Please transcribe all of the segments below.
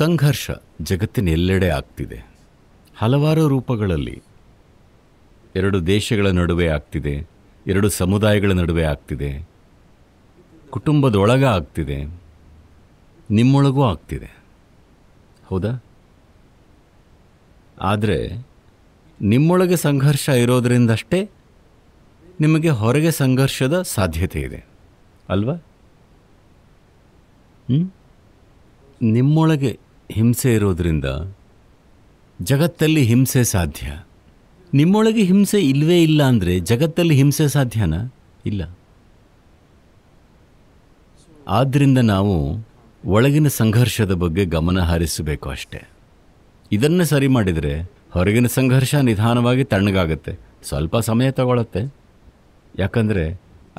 ಸಂಘರ್ಷ ಜಗತ್ತಿನೆಲ್ಲೆಡೆ ಆಗ್ತಿದೆ ಹಲವಾರು ರೂಪಗಳಲ್ಲಿ ಎರಡು ದೇಶಗಳ ನಡುವೆ ಆಗ್ತಿದೆ ಎರಡು ಸಮುದಾಯಗಳ ನಡುವೆ ಆಗ್ತಿದೆ ಕುಟುಂಬದೊಳಗ ಆಗ್ತಿದೆ ನಿಮ್ಮೊಳಗೂ ಆಗ್ತಿದೆ ಹೌದಾ ಆದರೆ ನಿಮ್ಮೊಳಗೆ ಸಂಘರ್ಷ ಇರೋದರಿಂದಷ್ಟೇ ನಿಮಗೆ ಹೊರಗೆ ಸಂಘರ್ಷದ ಸಾಧ್ಯತೆ ಇದೆ ಅಲ್ವಾ ನಿಮ್ಮೊಳಗೆ ಹಿಂಸೆ ಇರೋದ್ರಿಂದ ಜಗತ್ತಲ್ಲಿ ಹಿಂಸೆ ಸಾಧ್ಯ ನಿಮ್ಮೊಳಗೆ ಹಿಂಸೆ ಇಲ್ಲವೇ ಇಲ್ಲ ಅಂದರೆ ಜಗತ್ತಲ್ಲಿ ಹಿಂಸೆ ಸಾಧ್ಯನಾ ಇಲ್ಲ ಆದ್ದರಿಂದ ನಾವು ಒಳಗಿನ ಸಂಘರ್ಷದ ಬಗ್ಗೆ ಗಮನ ಹರಿಸಬೇಕು ಅಷ್ಟೆ ಇದನ್ನು ಸರಿ ಮಾಡಿದರೆ ಹೊರಗಿನ ಸಂಘರ್ಷ ನಿಧಾನವಾಗಿ ತಣ್ಣಗಾಗುತ್ತೆ ಸ್ವಲ್ಪ ಸಮಯ ತಗೊಳತ್ತೆ ಯಾಕಂದರೆ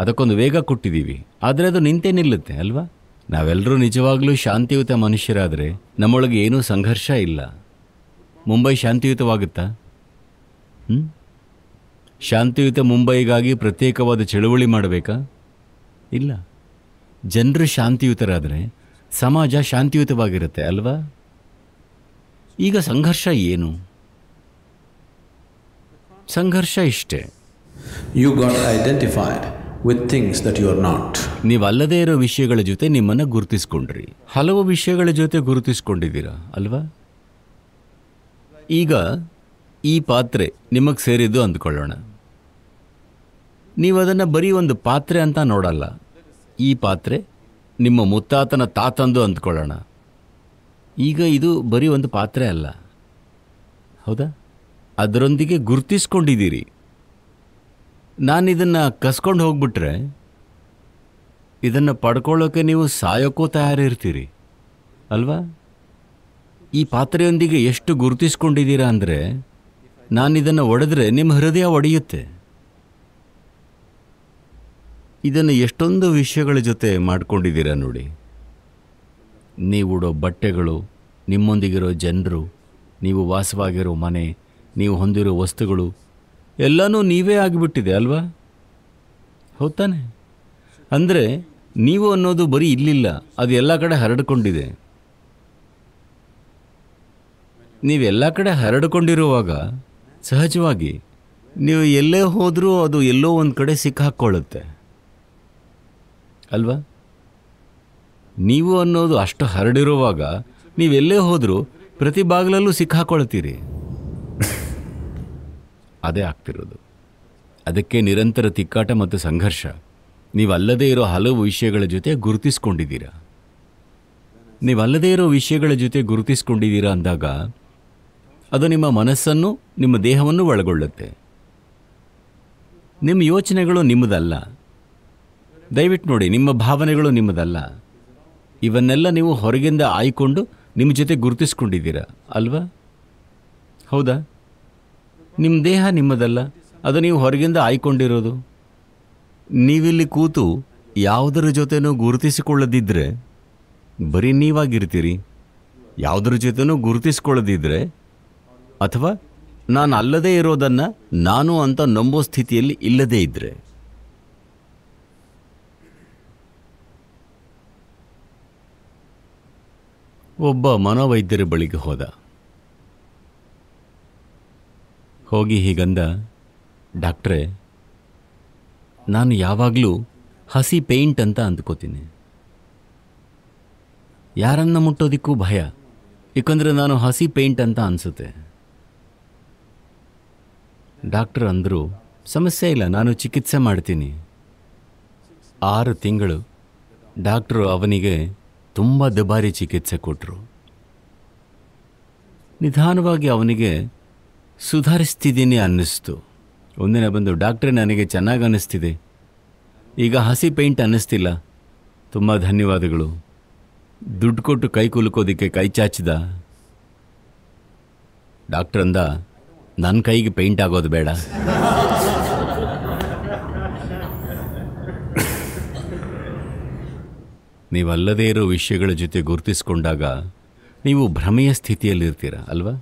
ಅದಕ್ಕೊಂದು ವೇಗ ಕೊಟ್ಟಿದ್ದೀವಿ ಆದರೆ ಅದು ನಿಂತೇ ನಿಲ್ಲುತ್ತೆ ಅಲ್ವಾ ನಾವೆಲ್ಲರೂ ನಿಜವಾಗಲೂ ಶಾಂತಿಯುತ ಮನುಷ್ಯರಾದರೆ ನಮ್ಮೊಳಗೆ ಏನೂ ಸಂಘರ್ಷ ಇಲ್ಲ ಮುಂಬೈ ಶಾಂತಿಯುತವಾಗುತ್ತಾ ಹ್ಞೂ ಶಾಂತಿಯುತ ಮುಂಬೈಗಾಗಿ ಪ್ರತ್ಯೇಕವಾದ ಚಳುವಳಿ ಮಾಡಬೇಕಾ ಇಲ್ಲ ಜನರು ಶಾಂತಿಯುತರಾದರೆ ಸಮಾಜ ಶಾಂತಿಯುತವಾಗಿರುತ್ತೆ ಅಲ್ವಾ ಈಗ ಸಂಘರ್ಷ ಏನು ಸಂಘರ್ಷ ಇಷ್ಟೇ you got identified with things that you are not ನೀವು ಅಲ್ಲದೇ ಇರೋ ವಿಷಯಗಳ ಜೊತೆ ನಿಮ್ಮನ್ನು ಗುರುತಿಸ್ಕೊಂಡ್ರಿ ಹಲವು ವಿಷಯಗಳ ಜೊತೆ ಗುರುತಿಸ್ಕೊಂಡಿದ್ದೀರಾ ಅಲ್ವಾ ಈಗ ಈ ಪಾತ್ರೆ ನಿಮಗೆ ಸೇರಿದ್ದು ಅಂದ್ಕೊಳ್ಳೋಣ ನೀವು ಅದನ್ನು ಬರೀ ಒಂದು ಪಾತ್ರೆ ಅಂತ ನೋಡಲ್ಲ ಈ ಪಾತ್ರೆ ನಿಮ್ಮ ಮುತ್ತಾತನ ತಾತಂದು ಅಂದ್ಕೊಳ್ಳೋಣ ಈಗ ಇದು ಬರೀ ಒಂದು ಪಾತ್ರೆ ಅಲ್ಲ ಹೌದಾ ಅದರೊಂದಿಗೆ ಗುರುತಿಸ್ಕೊಂಡಿದ್ದೀರಿ ನಾನು ಇದನ್ನು ಕಸ್ಕೊಂಡು ಹೋಗ್ಬಿಟ್ರೆ ಇದನ್ನು ಪಡ್ಕೊಳ್ಳೋಕೆ ನೀವು ಸಾಯೋಕ್ಕೂ ತಯಾರಿರ್ತೀರಿ ಅಲ್ವಾ ಈ ಪಾತ್ರೆಯೊಂದಿಗೆ ಎಷ್ಟು ಗುರುತಿಸ್ಕೊಂಡಿದ್ದೀರಾ ಅಂದರೆ ನಾನು ಇದನ್ನು ಒಡೆದ್ರೆ ನಿಮ್ಮ ಹೃದಯ ಒಡೆಯುತ್ತೆ ಇದನ್ನು ಎಷ್ಟೊಂದು ವಿಷಯಗಳ ಜೊತೆ ಮಾಡ್ಕೊಂಡಿದ್ದೀರಾ ನೋಡಿ ನೀವು ಉಡೋ ಬಟ್ಟೆಗಳು ನಿಮ್ಮೊಂದಿಗಿರೋ ಜನರು ನೀವು ವಾಸವಾಗಿರೋ ಮನೆ ನೀವು ಹೊಂದಿರೋ ವಸ್ತುಗಳು ಎಲ್ಲನೂ ನೀವೇ ಆಗಿಬಿಟ್ಟಿದೆ ಅಲ್ವಾ ಹೌದಾನೆ ಅಂದರೆ ನೀವು ಅನ್ನೋದು ಬರೀ ಇಲ್ಲಿಲ್ಲ ಅದು ಎಲ್ಲ ಕಡೆ ಹರಡಿಕೊಂಡಿದೆ ನೀವೆಲ್ಲ ಕಡೆ ಹರಡಿಕೊಂಡಿರುವಾಗ ಸಹಜವಾಗಿ ನೀವು ಎಲ್ಲೇ ಹೋದರೂ ಅದು ಎಲ್ಲೋ ಒಂದು ಕಡೆ ಸಿಕ್ಕಾಕ್ಕೊಳ್ಳುತ್ತೆ ಅಲ್ವಾ ನೀವು ಅನ್ನೋದು ಅಷ್ಟು ಹರಡಿರುವಾಗ ನೀವೆಲ್ಲೇ ಹೋದರೂ ಪ್ರತಿ ಬಾಗಿಲಲ್ಲೂ ಸಿಕ್ಕಾಕ್ಕೊಳ್ತೀರಿ ಅದೇ ಆಗ್ತಿರೋದು ಅದಕ್ಕೆ ನಿರಂತರ ತಿಕ್ಕಾಟ ಮತ್ತು ಸಂಘರ್ಷ ನೀವಲ್ಲದೇ ಇರೋ ಹಲವು ವಿಷಯಗಳ ಜೊತೆ ಗುರುತಿಸ್ಕೊಂಡಿದ್ದೀರಾ ನೀವಲ್ಲದೇ ಇರೋ ವಿಷಯಗಳ ಜೊತೆ ಗುರುತಿಸ್ಕೊಂಡಿದ್ದೀರಾ ಅಂದಾಗ ಅದು ನಿಮ್ಮ ಮನಸ್ಸನ್ನು ನಿಮ್ಮ ದೇಹವನ್ನು ಒಳಗೊಳ್ಳುತ್ತೆ ನಿಮ್ಮ ಯೋಚನೆಗಳು ನಿಮ್ಮದಲ್ಲ ದಯವಿಟ್ಟು ನೋಡಿ ನಿಮ್ಮ ಭಾವನೆಗಳು ನಿಮ್ಮದಲ್ಲ ಇವನ್ನೆಲ್ಲ ನೀವು ಹೊರಗಿಂದ ಆಯ್ಕೊಂಡು ನಿಮ್ಮ ಜೊತೆ ಗುರುತಿಸ್ಕೊಂಡಿದ್ದೀರಾ ಅಲ್ವಾ ಹೌದಾ ನಿಮ್ಮ ದೇಹ ನಿಮ್ಮದಲ್ಲ ಅದು ನೀವು ಹೊರಗಿಂದ ಆಯ್ಕೊಂಡಿರೋದು ನೀವಿಲ್ಲಿ ಕೂತು ಯಾವುದರ ಜೊತೆನೂ ಗುರುತಿಸಿಕೊಳ್ಳದಿದ್ದರೆ ಬರೀ ನೀವಾಗಿರ್ತೀರಿ ಯಾವುದರ ಜೊತೆನೂ ಗುರುತಿಸಿಕೊಳ್ಳದಿದ್ದರೆ ಅಥವಾ ನಾನು ಅಲ್ಲದೇ ಇರೋದನ್ನು ನಾನು ಅಂತ ನಂಬೋ ಸ್ಥಿತಿಯಲ್ಲಿ ಇಲ್ಲದೇ ಇದ್ದರೆ ಒಬ್ಬ ಮನೋವೈದ್ಯರ ಬಳಿಗೆ ಹೋದ ಹೋಗಿ ಹೀಗಂದ ಡಾಕ್ಟ್ರೇ ನಾನು ಯಾವಾಗಲೂ ಹಸಿ ಪೇಂಟ್ ಅಂತ ಅಂದ್ಕೋತೀನಿ ಯಾರನ್ನ ಮುಟ್ಟೋದಿಕ್ಕೂ ಭಯ ಏಕೆಂದರೆ ನಾನು ಹಸಿ ಪೇಂಟ್ ಅಂತ ಅನಿಸುತ್ತೆ ಡಾಕ್ಟರ್ ಅಂದರು ಸಮಸ್ಯೆ ಇಲ್ಲ ನಾನು ಚಿಕಿತ್ಸೆ ಮಾಡ್ತೀನಿ ಆರು ತಿಂಗಳು ಡಾಕ್ಟ್ರು ಅವನಿಗೆ ತುಂಬ ದುಬಾರಿ ಚಿಕಿತ್ಸೆ ಕೊಟ್ಟರು ನಿಧಾನವಾಗಿ ಅವನಿಗೆ ಸುಧಾರಿಸ್ತಿದ್ದೀನಿ ಅನ್ನಿಸ್ತು ಒಂದಿನ ಬಂದು ಡಾಕ್ಟ್ರೆ ನನಗೆ ಚೆನ್ನಾಗಿ ಅನ್ನಿಸ್ತಿದೆ ಈಗ ಹಸಿ ಪೇಂಟ್ ಅನ್ನಿಸ್ತಿಲ್ಲ ತುಂಬ ಧನ್ಯವಾದಗಳು ದುಡ್ಡು ಕೊಟ್ಟು ಕೈ ಕುಲುಕೋದಕ್ಕೆ ಕೈ ಚಾಚಿದ ಅಂದ ನನ್ನ ಕೈಗೆ ಪೇಂಟ್ ಆಗೋದು ಬೇಡ ನೀವಲ್ಲದೇ ಇರೋ ವಿಷಯಗಳ ಜೊತೆ ಗುರುತಿಸ್ಕೊಂಡಾಗ ನೀವು ಭ್ರಮೆಯ ಸ್ಥಿತಿಯಲ್ಲಿರ್ತೀರ ಅಲ್ವಾ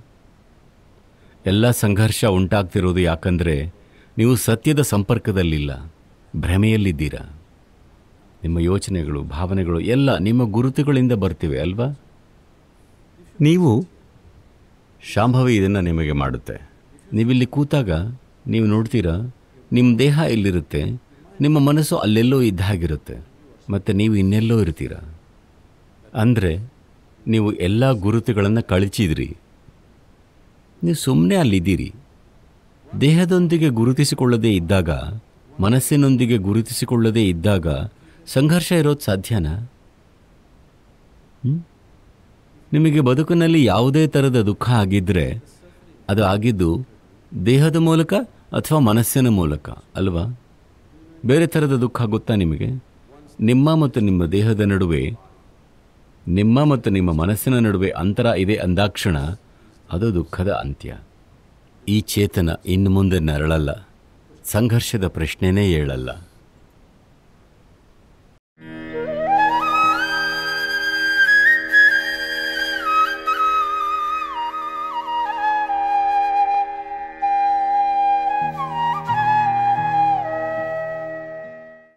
ಎಲ್ಲ ಸಂಘರ್ಷ ಉಂಟಾಗ್ತಿರೋದು ಯಾಕಂದರೆ ನೀವು ಸತ್ಯದ ಸಂಪರ್ಕದಲ್ಲಿಲ್ಲ ಭ್ರಮೆಯಲ್ಲಿದ್ದೀರಾ ನಿಮ್ಮ ಯೋಚನೆಗಳು ಭಾವನೆಗಳು ಎಲ್ಲ ನಿಮ್ಮ ಗುರುತುಗಳಿಂದ ಬರ್ತಿವೆ ಅಲ್ವಾ ನೀವು ಶಾಂಭವಿ ಇದನ್ನು ನಿಮಗೆ ಮಾಡುತ್ತೆ ನೀವಿಲ್ಲಿ ಕೂತಾಗ ನೀವು ನೋಡ್ತೀರಾ ನಿಮ್ಮ ದೇಹ ಎಲ್ಲಿರುತ್ತೆ ನಿಮ್ಮ ಮನಸ್ಸು ಅಲ್ಲೆಲ್ಲೋ ಇದ್ದಾಗಿರುತ್ತೆ ಮತ್ತು ನೀವು ಇನ್ನೆಲ್ಲೋ ಇರ್ತೀರ ಅಂದರೆ ನೀವು ಎಲ್ಲ ಗುರುತುಗಳನ್ನು ಕಳಚಿದ್ರಿ ನೀವು ಸುಮ್ಮನೆ ಅಲ್ಲಿದ್ದೀರಿ ದೇಹದೊಂದಿಗೆ ಗುರುತಿಸಿಕೊಳ್ಳದೇ ಇದ್ದಾಗ ಮನಸ್ಸಿನೊಂದಿಗೆ ಗುರುತಿಸಿಕೊಳ್ಳದೇ ಇದ್ದಾಗ ಸಂಘರ್ಷ ಇರೋದು ಸಾಧ್ಯನಾ ನಿಮಗೆ ಬದುಕಿನಲ್ಲಿ ಯಾವುದೇ ಥರದ ದುಃಖ ಆಗಿದ್ದರೆ ಅದು ಆಗಿದ್ದು ದೇಹದ ಮೂಲಕ ಅಥವಾ ಮನಸ್ಸಿನ ಮೂಲಕ ಅಲ್ವಾ ಬೇರೆ ಥರದ ದುಃಖ ಗೊತ್ತಾ ನಿಮಗೆ ನಿಮ್ಮ ಮತ್ತು ನಿಮ್ಮ ದೇಹದ ನಡುವೆ ನಿಮ್ಮ ಮತ್ತು ನಿಮ್ಮ ಮನಸ್ಸಿನ ನಡುವೆ ಅಂತರ ಇದೆ ಅಂದಾಕ್ಷಣ ಅದು ದುಃಖದ ಅಂತ್ಯ ಈ ಚೇತನ ಇನ್ನು ಮುಂದೆ ನರಳಲ್ಲ ಸಂಘರ್ಷದ ಪ್ರಶ್ನೆನೇ ಏಳಲ್ಲ